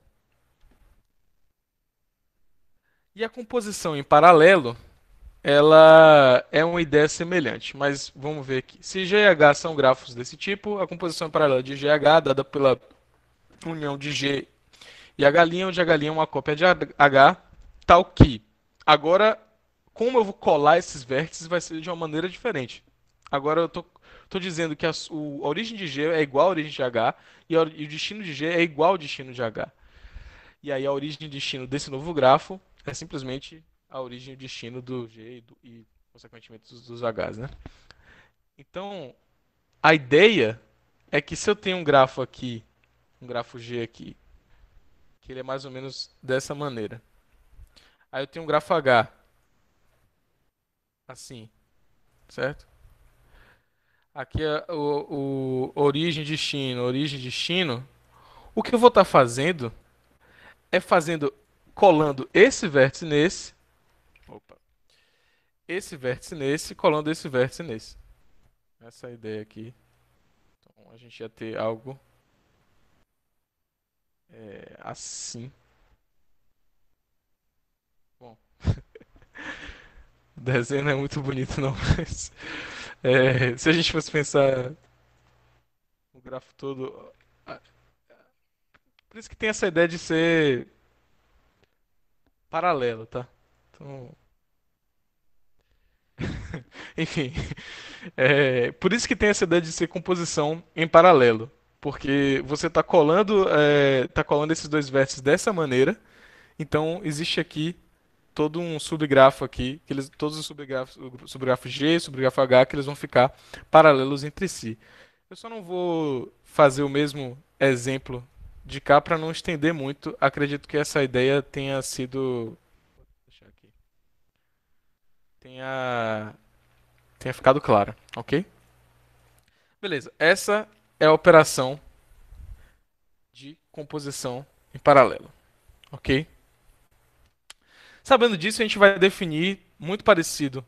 E a composição em paralelo, ela é uma ideia semelhante, mas vamos ver aqui. Se G e H são grafos desse tipo, a composição em paralelo de G e H, dada pela união de G e H', onde H' é uma cópia de H, tal tá que. Agora, como eu vou colar esses vértices vai ser de uma maneira diferente. Agora eu estou dizendo que a, o, a, origem de G é igual à origem de H e, a, e, o destino de G é igual ao destino de H. E aí a origem e destino desse novo grafo é simplesmente a origem e destino do G e, do, e consequentemente, dos, dos Hs. Né? Então, a ideia é que se eu tenho um grafo aqui um grafo G aqui, que ele é mais ou menos dessa maneira. Aí eu tenho um grafo H, assim, certo? Aqui é o, o origem de Chino, origem de Chino. O que eu vou estar tá fazendo é fazendo, colando esse vértice nesse, opa, esse vértice nesse, colando esse vértice nesse. Essa é ideia aqui. Então a gente ia ter algo é, assim. Bom. [LAUGHS] desenho não é muito bonito, não, [LAUGHS] mas. é, se a gente fosse pensar o grafo todo. Por isso que tem essa ideia de ser paralelo, tá? Então. [LAUGHS] Enfim. É, por isso que tem essa ideia de ser composição em paralelo porque você está colando, é, tá colando esses dois vértices dessa maneira. Então existe aqui todo um subgrafo aqui, que eles, todos os subgrafos, subgrafo G, subgrafo H, que eles vão ficar paralelos entre si. Eu só não vou fazer o mesmo exemplo de cá para não estender muito. Acredito que essa ideia tenha sido Tenha tenha ficado clara, OK? Beleza. Essa é a operação de composição em paralelo. Ok? Sabendo disso, a gente vai definir, muito parecido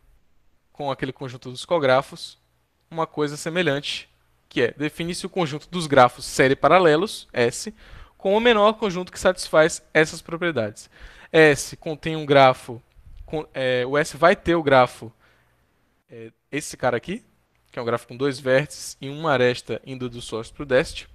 com aquele conjunto dos cografos, uma coisa semelhante, que é definir-se o conjunto dos grafos série paralelos, S, com o menor conjunto que satisfaz essas propriedades. S contém um grafo, com, é, o S vai ter o grafo, é, esse cara aqui, que é um grafo com dois vértices e uma aresta indo do sócio para o deste.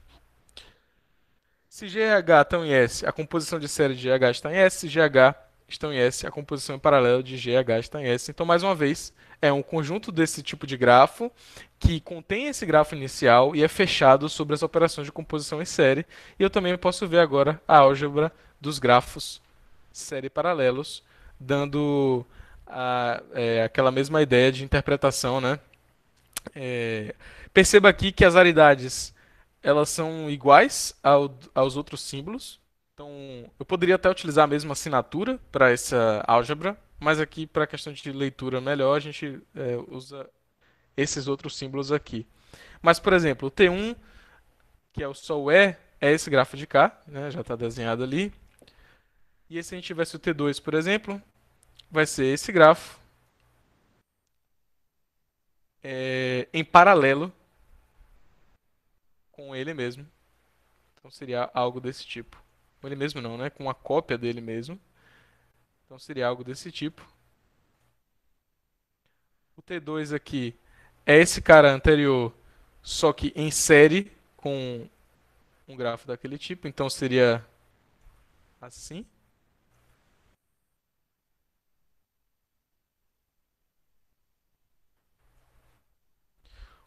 Se GH estão em S, a composição de série de GH está em S, se GH estão em S, a composição em paralelo de GH está em S. Então, mais uma vez, é um conjunto desse tipo de grafo que contém esse grafo inicial e é fechado sobre as operações de composição em série. E eu também posso ver agora a álgebra dos grafos série paralelos, dando a, é, aquela mesma ideia de interpretação, né? É, perceba aqui que as aridades elas são iguais ao, aos outros símbolos. Então, eu poderia até utilizar a mesma assinatura para essa álgebra, mas aqui para a questão de leitura melhor a gente é, usa esses outros símbolos aqui. Mas, por exemplo, o T1, que é o Sol E, é esse grafo de cá, né, já está desenhado ali. E se a gente tivesse o T2, por exemplo, vai ser esse grafo é, em paralelo com ele mesmo. Então seria algo desse tipo. Com ele mesmo não, né? Com a cópia dele mesmo. Então seria algo desse tipo. O T2 aqui é esse cara anterior, só que em série com um grafo daquele tipo. Então seria assim.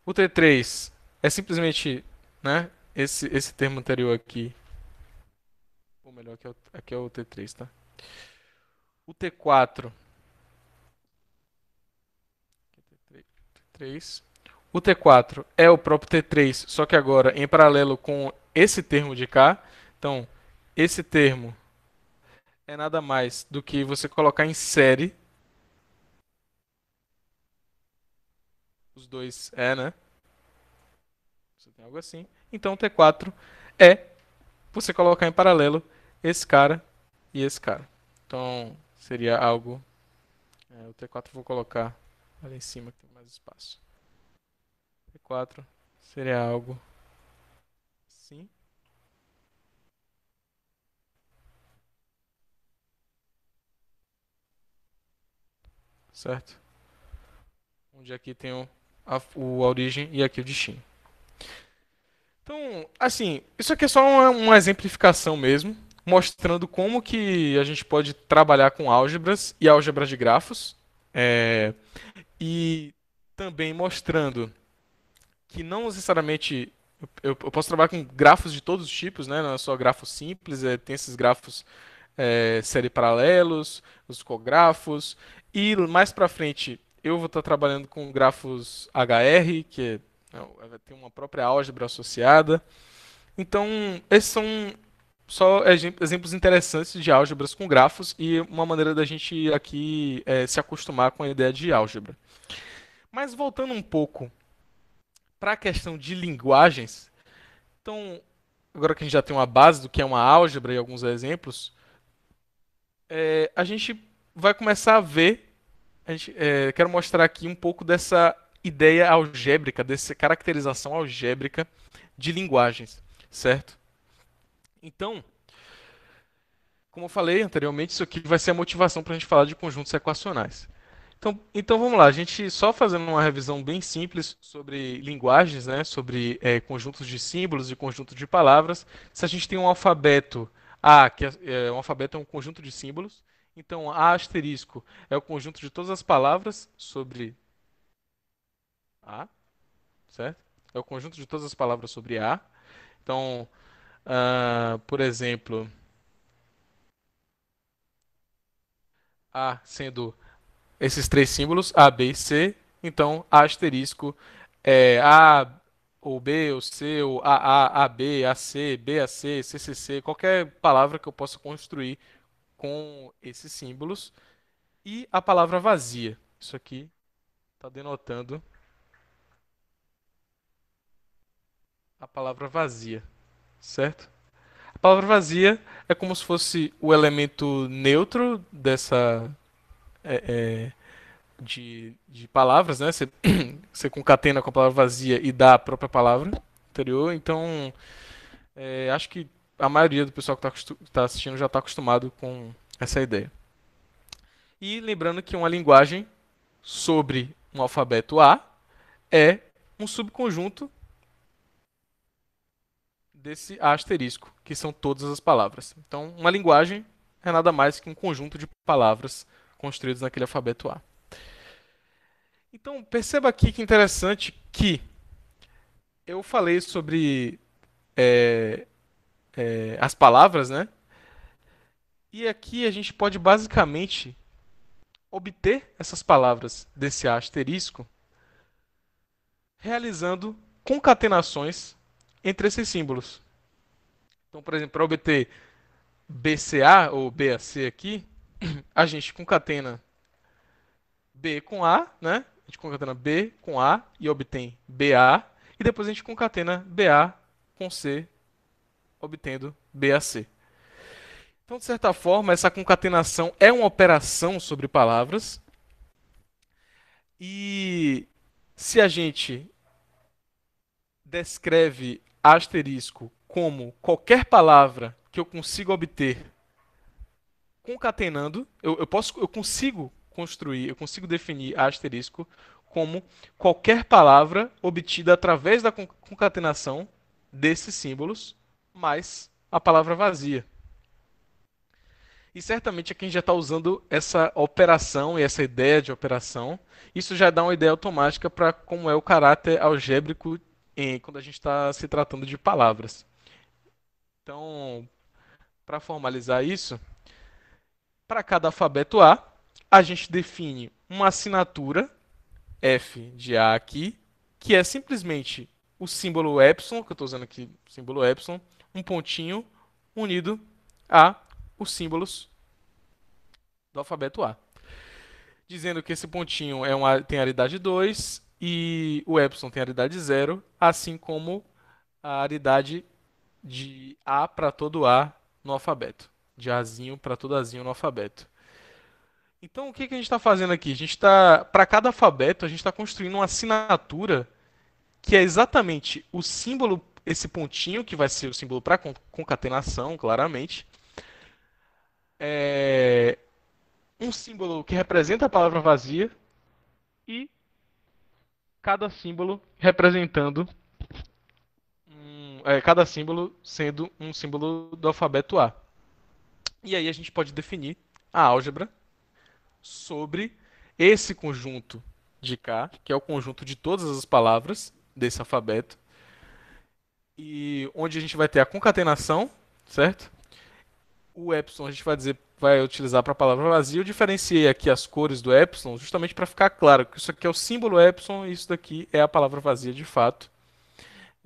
O T3 é simplesmente, né, esse, esse termo anterior aqui. Ou melhor, aqui é o, aqui é o T3, tá? O T4 T3. O T4 é o próprio T3, só que agora em paralelo com esse termo de cá. Então, esse termo é nada mais do que você colocar em série Os dois é, né? Você tem algo assim. Então o T4 é você colocar em paralelo esse cara e esse cara. Então seria algo. É, o T4 vou colocar ali em cima que tem mais espaço. T4 seria algo assim. Certo? Onde aqui tem um a, o, a origem e aqui o destino. Então, assim, isso aqui é só uma, uma, exemplificação mesmo, mostrando como que a gente pode trabalhar com álgebras e álgebras de grafos, é, e também mostrando que não necessariamente eu, eu, posso trabalhar com grafos de todos os tipos, né? Não é só grafos simples, é, tem esses grafos é, série paralelos, os cografos, e mais para frente eu vou estar trabalhando com grafos HR, que é, é é, tem uma própria álgebra associada. Então, esses são só exemplos interessantes de álgebras com grafos e uma maneira da gente aqui é, se acostumar com a ideia de álgebra. Mas voltando um pouco para a questão de linguagens, então, agora que a gente já tem uma base do que é uma álgebra e alguns exemplos, é, a gente vai começar a ver gente, é, quero mostrar aqui um pouco dessa ideia algébrica, dessa caracterização algébrica de linguagens, certo? Então, como eu falei anteriormente, isso aqui vai ser a motivação para a gente falar de conjuntos equacionais. Então, então vamos lá, a gente só fazendo uma revisão bem simples sobre linguagens, né, sobre é, conjuntos de símbolos e conjunto de palavras. Se a gente tem um alfabeto A, que é, é um alfabeto é um conjunto de símbolos, então, A asterisco é o conjunto de todas as palavras sobre A, certo? É o conjunto de todas as palavras sobre A. Então, uh, por exemplo, A sendo esses três símbolos, A, B e C, então A asterisco é A ou B ou C ou AA, AB, AC, BAC, CCC, qualquer palavra que eu possa construir com esses símbolos e a palavra vazia. Isso aqui está denotando a palavra vazia, certo? A palavra vazia é como se fosse o elemento neutro dessa é, é, de, de palavras, né? Você, [CLEARS THROAT] você concatena com a palavra vazia e dá a própria palavra anterior. Então, é, acho que a maioria do pessoal que está tá assistindo já está acostumado com essa ideia. E lembrando que uma linguagem sobre um alfabeto A é um subconjunto desse A asterisco, que são todas as palavras. Então, uma linguagem é nada mais que um conjunto de palavras construídas naquele alfabeto A. Então, perceba aqui que interessante que eu falei sobre é, é, as palavras, né? E aqui a gente pode basicamente obter essas palavras desse asterisco realizando concatenações entre esses símbolos. Então, por exemplo, para obter BCA ou BAC aqui, [CLEARS THROAT] a gente concatena B com A, né? A gente concatena B com A e obtém BA, e depois a gente concatena BA com C obtendo BAC. Então, de certa forma, essa concatenação é uma operação sobre palavras. E se a gente descreve asterisco como qualquer palavra que eu consigo obter concatenando, eu, eu, posso, eu consigo construir, eu consigo definir asterisco como qualquer palavra obtida através da concatenação desses símbolos mais a palavra vazia. E certamente a é quem já está usando essa operação e essa ideia de operação, isso já dá uma ideia automática para como é o caráter algébrico em, quando a gente está se tratando de palavras. Então, para formalizar isso, para cada alfabeto A, a gente define uma assinatura F de A aqui, que é simplesmente o símbolo epsilon, que eu estou usando aqui, símbolo epsilon, um pontinho unido a os símbolos do alfabeto A. Dizendo que esse pontinho é uma, tem aridade 2 e o epsilon tem aridade 0, assim como a aridade de A para todo A no alfabeto. De Azinho para todo Azinho no alfabeto. Então, o que, que a gente está fazendo aqui? A gente está, para cada alfabeto, a gente está construindo uma assinatura que é exatamente o símbolo esse pontinho que vai ser o símbolo para concatenação, claramente. É um símbolo que representa a palavra vazia e cada símbolo representando um, é, cada símbolo sendo um símbolo do alfabeto A. E aí a gente pode definir a álgebra sobre esse conjunto de K, que é o conjunto de todas as palavras desse alfabeto, e onde a gente vai ter a concatenação, certo? O epsilon a gente vai dizer vai utilizar para a palavra vazia. Eu diferenciei aqui as cores do epsilon justamente para ficar claro que isso aqui é o símbolo epsilon e isso daqui é a palavra vazia de fato.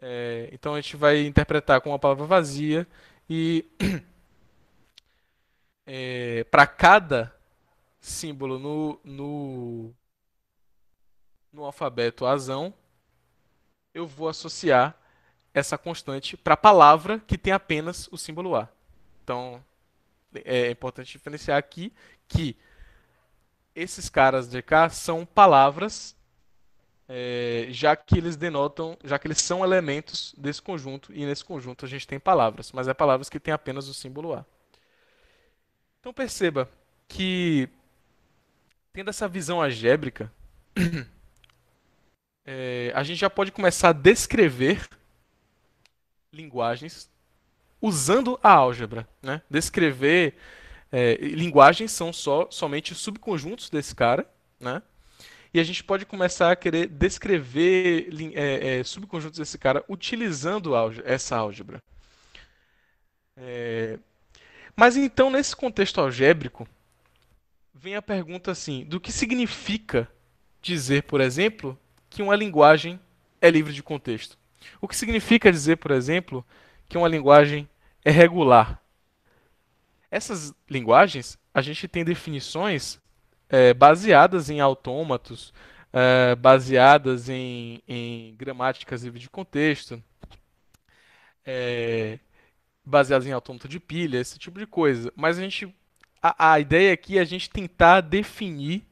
É, então a gente vai interpretar como a palavra vazia e [CLEARS THROAT] é, para cada símbolo no, no, no alfabeto azão, eu vou associar essa constante para a palavra que tem apenas o símbolo A. Então, é, é importante diferenciar aqui que esses caras de cá são palavras, é, já que eles denotam, já que eles são elementos desse conjunto, e nesse conjunto a gente tem palavras, mas é palavras que têm apenas o símbolo A. Então perceba que, tendo essa visão algébrica, [CLEARS THROAT] é, a gente já pode começar a descrever linguagens usando a álgebra. Né? Descrever é, linguagens são só somente subconjuntos desse cara, né? E a gente pode começar a querer descrever é, é, subconjuntos desse cara utilizando álgebra, essa álgebra. É, mas então, nesse contexto algébrico, vem a pergunta assim: do que significa dizer, por exemplo, que uma linguagem é livre de contexto? O que significa dizer, por exemplo, que uma linguagem é regular. Essas linguagens, a gente tem definições é, baseadas em autômatos, é, baseadas em, em gramáticas livres de contexto, é, eh, baseadas em autômato de pilha, esse tipo de coisa. Mas a gente, a, a ideia aqui é a gente tentar definir,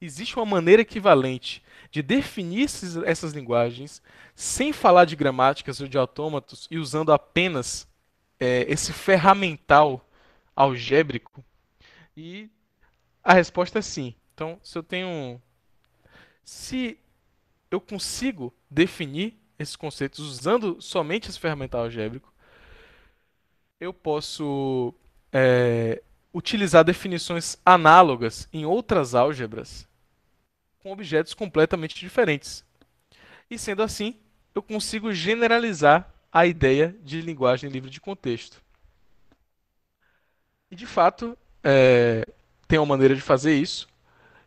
existe uma maneira equivalente de definir esses, essas linguagens sem falar de gramáticas ou de autômatos e usando apenas é, esse ferramental algébrico? E a resposta é sim. Então, se eu tenho. Se eu consigo definir esses conceitos usando somente esse ferramental algébrico, eu posso é, utilizar definições análogas em outras álgebras com objetos completamente diferentes. E sendo assim, eu consigo generalizar a ideia de linguagem livre de contexto. E de fato, é, tem uma maneira de fazer isso,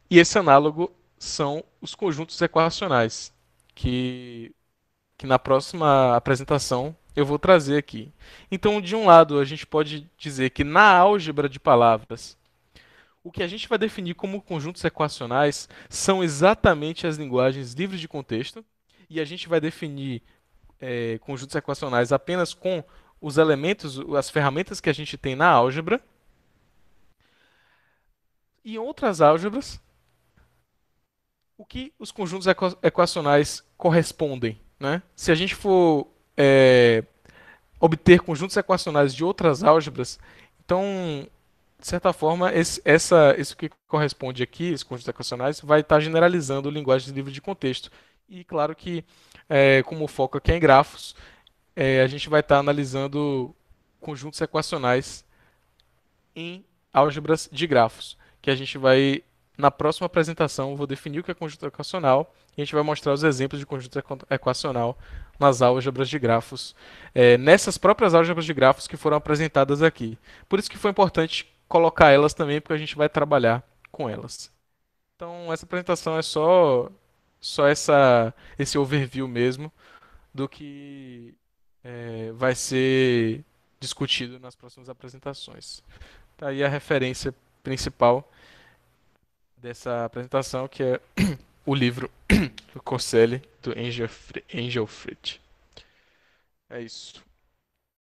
e esse análogo são os conjuntos equacionais, que, que na próxima apresentação eu vou trazer aqui. Então, de um lado, a gente pode dizer que na álgebra de palavras o que a gente vai definir como conjuntos equacionais são exatamente as linguagens livres de contexto, e a gente vai definir é, conjuntos equacionais apenas com os elementos, as ferramentas que a gente tem na álgebra. E em outras álgebras, o que os conjuntos equacionais correspondem. Né? Se a gente for é, obter conjuntos equacionais de outras álgebras, então de certa forma, esse, essa, isso que corresponde aqui, os conjuntos equacionais, vai estar generalizando linguagens livro de contexto. E claro que, é, como o foco aqui é em grafos, é, a gente vai estar analisando conjuntos equacionais em álgebras de grafos, que a gente vai, na próxima apresentação, vou definir o que é conjunto equacional e a gente vai mostrar os exemplos de conjunto equacional nas álgebras de grafos, é, nessas próprias álgebras de grafos que foram apresentadas aqui. Por isso que foi importante colocar elas também, porque a gente vai trabalhar com elas. Então, essa apresentação é só só essa esse overview mesmo do que é, vai ser discutido nas próximas apresentações. Está aí a referência principal dessa apresentação, que é [CLEARS THROAT] o livro [CLEARS THROAT] do Corselli, do Angel, Angel Fritz. É isso.